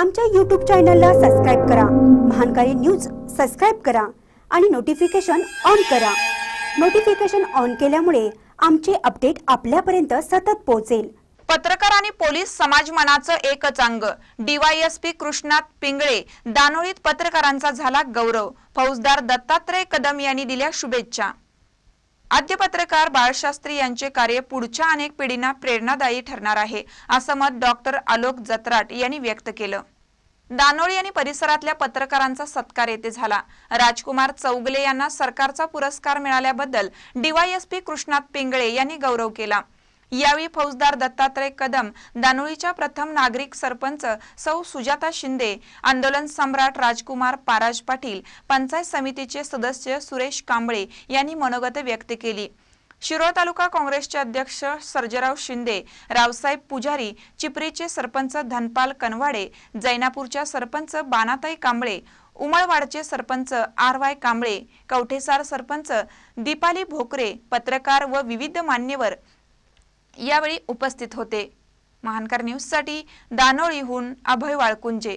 आमच्या यूट्यूब चॅनलला सबस्क्राईब करा महानकारी न्यूज सबस्क्राईब करा आणि नोटिफिकेशन ऑन करा नोटिफिकेशन ऑन केल्यामुळे आमचे अपडेट आपल्यापर्यंत सतत पोहोचेल पत्रकार आणि पोलीस समाज मनाचं एकच अंग डीवायएसपी कृष्णात पिंगळे दानोळीत पत्रकारांचा झाला गौरव फौजदार दत्तात्रय कदम यांनी दिल्या शुभेच्छा आद्य पत्रकार बाळशास्त्री यांचे कार्य पुढच्या अनेक पिढींना प्रेरणादायी ठरणार आहे असं मत डॉक्टर आलोक जत्राट यांनी व्यक्त केलं दानोळी आणि परिसरातल्या पत्रकारांचा सत्कार येथे झाला राजकुमार चौगले यांना सरकारचा पुरस्कार मिळाल्याबद्दल डीवायएसपी कृष्णात पिंगळे यांनी गौरव केला यावेळी फौजदार दत्तात्रय कदम दानोळीच्या प्रथम नागरिक सरपंच सौ सुजाता शिंदे आंदोलन सम्राट राजकुमार पाराज पाटील पंचायत समितीचे सदस्य सुरेश कांबळे यांनी मनोगत व्यक्त केली शिरोळ तालुका काँग्रेसचे अध्यक्ष सर्जराव शिंदे रावसाहेब पुजारी चिपरीचे सरपंच धनपाल कनवाडे जैनापूरच्या सरपंच बानाताई कांबळे उमळवाडचे सरपंच आर वाय कांबळे कवठेसार सरपंच दीपाली भोकरे पत्रकार व विविध मान्यवर यावेळी उपस्थित होते महानकर न्यूजसाठी दानोळीहून अभय वाळकुंजे